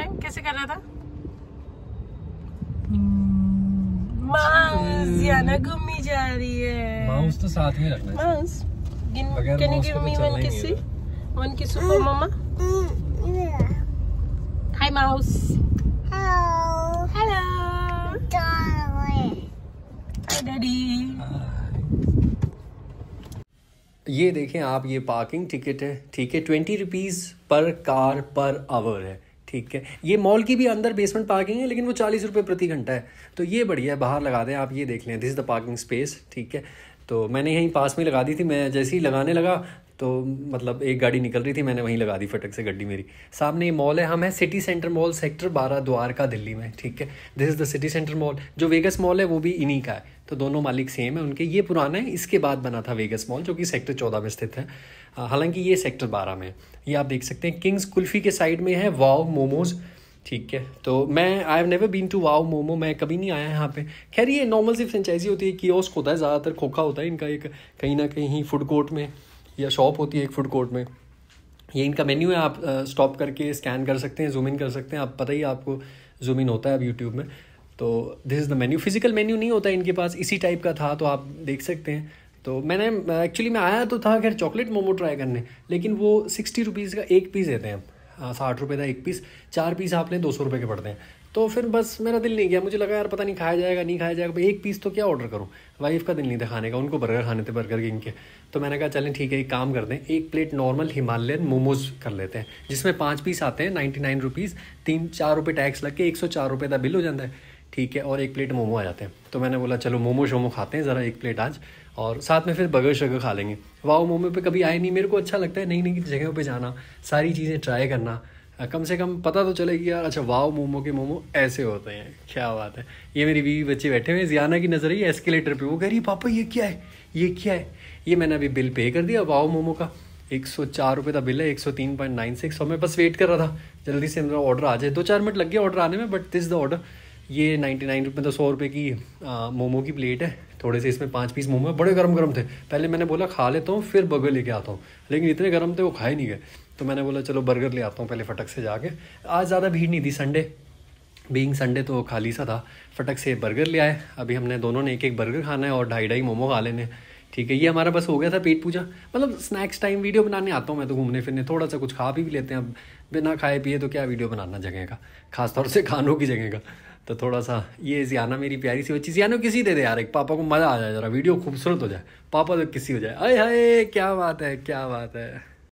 Time कैसे कर रहा था हम्म। माउस हम्म। घूमी जा रही है माउस तो साथ में रखना mouse can you give me one one kiss for hi mouse hello hello daddy ये देखें आप ये पार्किंग टिकट है ठीक है twenty rupees per car per hour है ठीक है ये मॉल की भी अंदर बेसमेंट पार्किंग है लेकिन वो चालीस रुपये प्रति घंटा है तो ये बढ़िया है बाहर लगा दें आप ये देख लें दिस द पार्किंग स्पेस ठीक है तो मैंने यहीं पास में लगा दी थी मैं जैसे ही लगाने लगा तो मतलब एक गाड़ी निकल रही थी मैंने वहीं लगा दी फटक से गड्डी मेरी सामने ये मॉल है हम है सिटी सेंटर मॉल सेक्टर बारह द्वारका दिल्ली में ठीक है this is the city centre mall जो वेगस मॉल है वो भी इन्हीं का है तो दोनों मालिक सेम है उनके ये पुराना है इसके बाद बना था वेगस मॉल जो कि सेक्टर चौदह में स्थित है हालांकि ये सेक्टर बारह में ये आप देख सकते हैं किंग्स कुल्फ़ी के साइड में है वाव मोमोज़ ठीक है तो मैं I have never been to Wow Momo मैं कभी नहीं आया यहाँ पे खैर ये नॉर्मल सी फ्रेंचाइजी होती है कियोस्क होता है ज़्यादातर खोखा होता है इनका एक कहीं ना कहीं फूड कोर्ट में या शॉप होती है एक फूड कोर्ट में ये इनका मेन्यू है आप स्टॉप करके स्कैन कर सकते हैं जूम इन कर सकते हैं आप पता ही आपको जूम इन होता है अब यूट्यूब में तो this is the menu physical menu नहीं होता इनके पास इसी टाइप का था तो आप देख सकते हैं तो मैंने एक्चुअली मैं आया तो था खैर चॉकलेट मोमो ट्राई करने लेकिन वो सिक्सटी रुपीज़ का एक पीस देते हैं साठ रुपये था एक पीस चार पीस आप लें दो सौ रुपये के पड़ते हैं तो फिर बस मेरा दिल नहीं गया मुझे लगा यार पता नहीं खाया जाएगा नहीं खाया जाएगा भाई एक पीस तो क्या ऑर्डर करूँ वाइफ का दिल नहीं था खाने का उनको बर्गर खाने थे बर्गर किंग के तो मैंने कहा चलें ठीक है एक काम कर दें एक प्लेट नॉर्मल हिमालयन मोमोज़ कर लेते हैं जिसमें पाँच पीस आते हैं नाइन्टी नाइन रुपीज़ तीन चार रुपये टैक्स लग के एक सौ चार रुपये का बिल हो जाता है ठीक है और एक प्लेट मोमो आ जाते हैं तो मैंने बोला चलो मोमो शोमो खाते हैं ज़रा एक प्लेट आज और साथ में फिर बगर शगर खा लेंगे वाओ मोमो पे कभी आए नहीं मेरे को अच्छा लगता है नई नई जगहों पे जाना सारी चीज़ें ट्राई करना कम से कम पता तो चलेगी यार अच्छा वाओ मोमो के मोमो ऐसे होते हैं क्या बात है ये मेरी बीवी बच्चे बैठे हुए जियाना की नज़र आई एस्केलेटर पर वो कह रही पापा ये क्या है ये क्या है ये मैंने अभी बिल पे कर दिया वाओ मोमो का एक सौ चार रुपये का बिल है एक सौ तीन पॉइंट नाइन सिक्स और मैं बस वेट कर रहा था जल्दी से मेरा ऑर्डर आ जाए दो चार मिनट लग गया ऑर्डर आने में बट दिस द ऑर्डर ये नाइन्टी नाइन रुपये मतलब तो सौ रुपये की मोमो की प्लेट है थोड़े से इसमें पाँच पीस मोमो बड़े गर्म गर्म थे पहले मैंने बोला खा लेता हूँ फिर बर्गर लेके आता हूँ लेकिन इतने गर्म थे वो खाए नहीं गए तो मैंने बोला चलो बर्गर ले आता हूँ पहले फटक से जाके आज ज़्यादा भीड़ नहीं थी संडे बींग संडे तो खाली सा था फटक से बर्गर ले आए अभी हमने दोनों ने एक एक बर्गर खाना है और ढाई ढाई मोमो खा लेने ठीक है ये हमारा बस हो गया था पेट पूजा मतलब स्नैक्स टाइम वीडियो बनाने आता हूँ मैं तो घूमने फिरने थोड़ा सा कुछ खा भी लेते हैं अब बिना खाए पिए तो क्या वीडियो बनाना जगह का खासतौर से खानों की जगह का तो थोड़ा सा ये जियाना मेरी प्यारी सी बच्ची जियानो किसी दे दे यार एक पापा को मज़ा आ जाए जरा वीडियो खूबसूरत हो जाए पापा तो किसी हो जाए अरे हाय क्या बात है क्या बात है